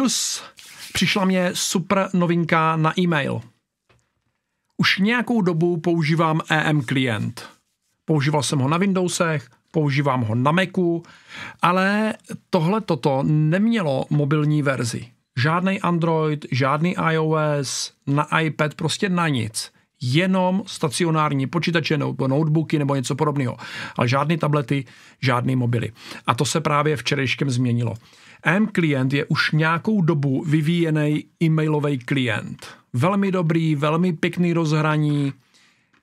čus, přišla mě super novinka na e-mail. Už nějakou dobu používám EM klient. Používal jsem ho na Windowsech, používám ho na Macu, ale tohle toto nemělo mobilní verzi. Žádný Android, žádný iOS, na iPad, prostě na nic. Jenom stacionární počítače nebo notebooky nebo něco podobného. Ale žádné tablety, žádné mobily. A to se právě včerejškem změnilo. M klient je už nějakou dobu vyvíjený e-mailový klient. Velmi dobrý, velmi pěkný rozhraní,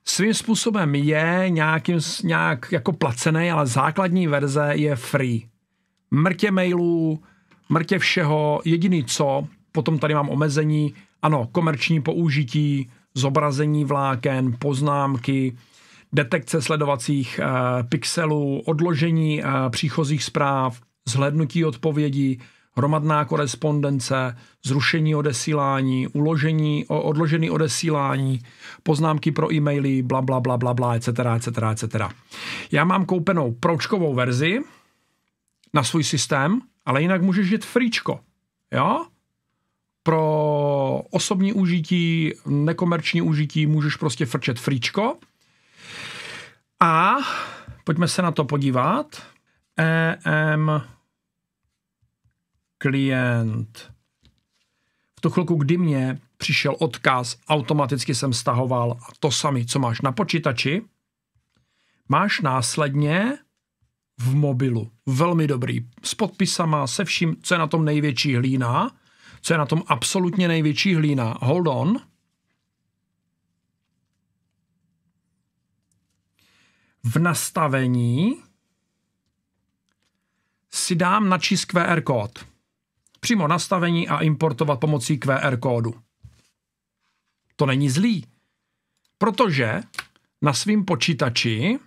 svým způsobem je nějakým, nějak jako placený, ale základní verze je free. Mrtě mailů, mrtě všeho, jediný co, potom tady mám omezení, ano, komerční použití, zobrazení vláken, poznámky, detekce sledovacích e, pixelů, odložení e, příchozích zpráv, zhlédnutí odpovědí, hromadná korespondence, zrušení odesílání, uložení, odložený odesílání, poznámky pro e-maily, bla, bla, bla, bla, bla, etc., etc., etc. Já mám koupenou pročkovou verzi na svůj systém, ale jinak můžeš žít fričko, jo? Pro osobní užití, nekomerční užití můžeš prostě frčet fričko. A pojďme se na to podívat. EM klient. V tu chvilku, kdy mě přišel odkaz, automaticky jsem stahoval to samé, co máš na počítači, máš následně v mobilu. Velmi dobrý. S podpisama, se vším, co je na tom největší hlína, co je na tom absolutně největší hlína. Hold on. V nastavení si dám načíst QR kód přímo nastavení a importovat pomocí QR kódu. To není zlý, protože na svým počítači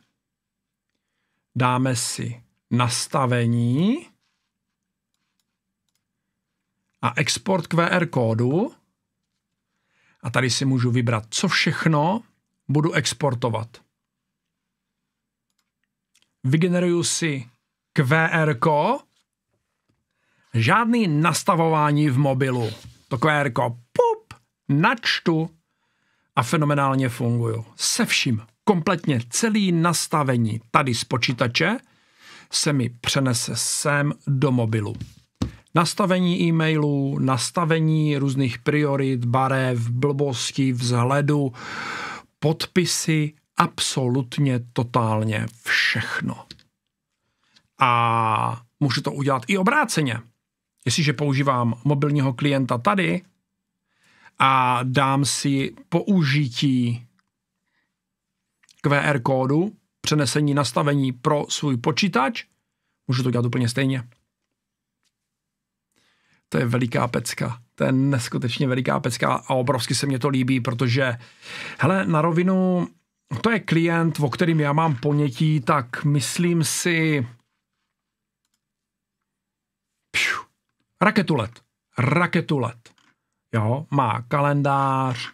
dáme si nastavení a export QR kódu a tady si můžu vybrat, co všechno budu exportovat. Vygeneruju si QR kód Žádný nastavování v mobilu. To kvérko, jako pup, načtu a fenomenálně funguju. Se vším, kompletně celý nastavení tady z počítače se mi přenese sem do mobilu. Nastavení e-mailů, nastavení různých priorit, barev, blbostí, vzhledu, podpisy, absolutně totálně všechno. A můžu to udělat i obráceně. Jestliže používám mobilního klienta tady a dám si použití QR kódu, přenesení nastavení pro svůj počítač, můžu to dělat úplně stejně. To je veliká pecka. To je neskutečně veliká pecka a obrovsky se mně to líbí, protože, hele, na rovinu, to je klient, o kterým já mám ponětí, tak myslím si, Raketulet. Raketulet. Jo, má kalendář,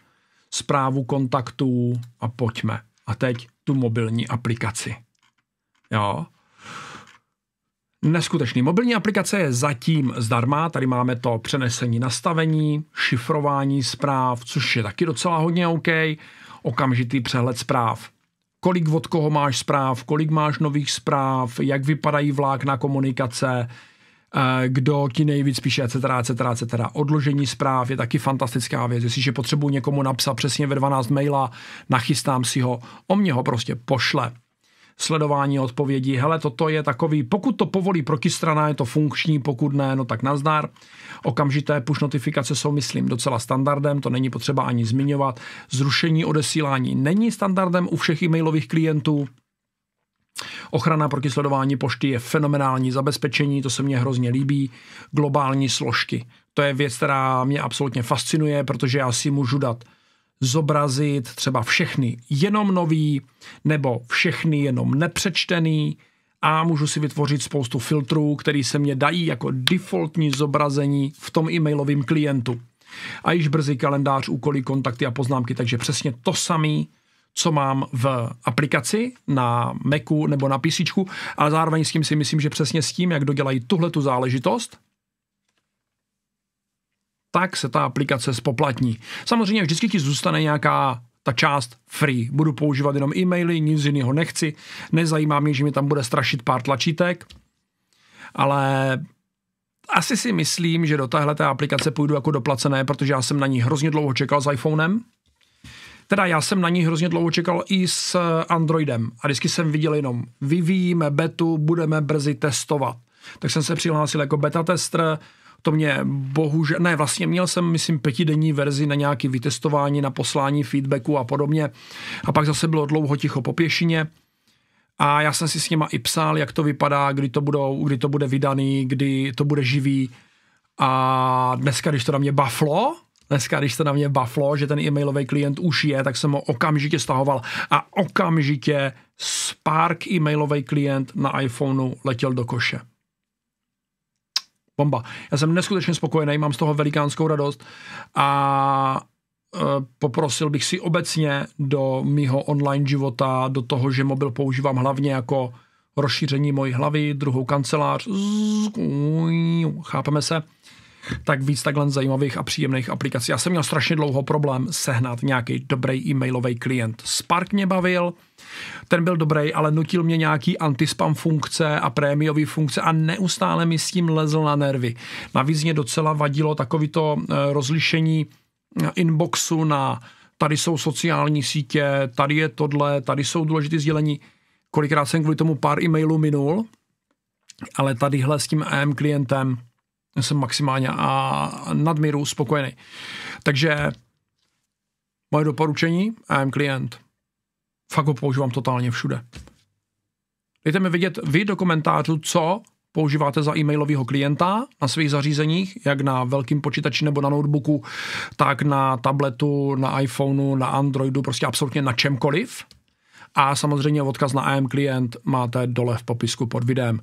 zprávu kontaktů a pojďme. A teď tu mobilní aplikaci. Jo. Neskutečný. Mobilní aplikace je zatím zdarma, tady máme to přenesení nastavení, šifrování zpráv, což je taky docela hodně OK, okamžitý přehled zpráv. Kolik od koho máš zpráv, kolik máš nových zpráv, jak vypadají vlákna komunikace, Eh, kdo ti nejvíc píše, etc., etc., etc. Odložení zpráv je taky fantastická věc. Jestliže potřebuji někomu napsat přesně ve 12 maila, nachystám si ho, o mě ho prostě pošle sledování odpovědí. Hele, toto je takový, pokud to povolí protistrana, je to funkční, pokud ne, no tak nazdar. Okamžité push notifikace jsou, myslím, docela standardem, to není potřeba ani zmiňovat. Zrušení odesílání není standardem u všech e-mailových klientů. Ochrana proti sledování pošty je fenomenální zabezpečení, to se mně hrozně líbí. Globální složky. To je věc, která mě absolutně fascinuje, protože já si můžu dát zobrazit třeba všechny jenom nový nebo všechny jenom nepřečtený a můžu si vytvořit spoustu filtrů, který se mě dají jako defaultní zobrazení v tom e-mailovém klientu. A již brzy kalendář, úkoly, kontakty a poznámky, takže přesně to samé co mám v aplikaci na Macu nebo na PC, ale zároveň s tím si myslím, že přesně s tím, jak dodělají tuhle tu záležitost, tak se ta aplikace spoplatní. Samozřejmě vždycky ti zůstane nějaká ta část free. Budu používat jenom e-maily, nic jiného nechci. Nezajímá mě, že mi tam bude strašit pár tlačítek, ale asi si myslím, že do téhle té aplikace půjdu jako doplacené, protože já jsem na ní hrozně dlouho čekal s iPhonem Teda já jsem na ní hrozně dlouho čekal i s Androidem a vždycky jsem viděl jenom vyvíjíme betu, budeme brzy testovat. Tak jsem se přihlásil jako beta tester, to mě bohužel, ne, vlastně měl jsem, myslím, pětidenní verzi na nějaké vytestování, na poslání feedbacku a podobně. A pak zase bylo dlouho ticho po pěšině. A já jsem si s nima i psal, jak to vypadá, kdy to, budou, kdy to bude vydaný, kdy to bude živý. A dneska, když to na mě baflo, Dneska, když se na mě baflo, že ten e-mailový klient už je, tak jsem ho okamžitě stahoval a okamžitě Spark e-mailový klient na iPhoneu letěl do koše. Bomba. Já jsem neskutečně spokojený, mám z toho velikánskou radost a e, poprosil bych si obecně do mýho online života, do toho, že mobil používám hlavně jako rozšíření mojí hlavy, druhou kancelář, chápeme se, tak víc takhle zajímavých a příjemných aplikací. Já jsem měl strašně dlouho problém sehnat nějaký dobrý e-mailový klient. Spark mě bavil, ten byl dobrý, ale nutil mě nějaký antispam funkce a prémiový funkce a neustále mi s tím lezl na nervy. Navíc mě docela vadilo takovýto eh, rozlišení eh, inboxu na tady jsou sociální sítě, tady je tohle, tady jsou důležité sdělení. Kolikrát jsem kvůli tomu pár e-mailů minul, ale tadyhle s tím AM klientem jsem maximálně a nadmíru spokojený. Takže moje doporučení, AM klient, fakt ho používám totálně všude. Dejte mi vidět vy do komentářů, co používáte za e-mailového klienta na svých zařízeních, jak na velkým počítači nebo na notebooku, tak na tabletu, na iPhoneu, na Androidu, prostě absolutně na čemkoliv a samozřejmě odkaz na AM klient máte dole v popisku pod videem.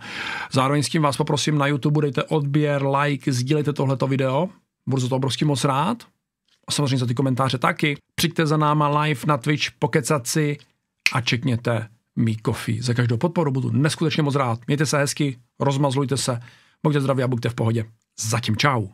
Zároveň s tím vás poprosím na YouTube, dejte odběr, like, sdílejte tohleto video, budu za to obrovský moc rád. A samozřejmě za ty komentáře taky. Přijďte za náma live na Twitch, pokecat si a čekněte mi kofi. Za každou podporu budu neskutečně moc rád. Mějte se hezky, rozmazlujte se, buďte zdraví a buďte v pohodě. Zatím čau.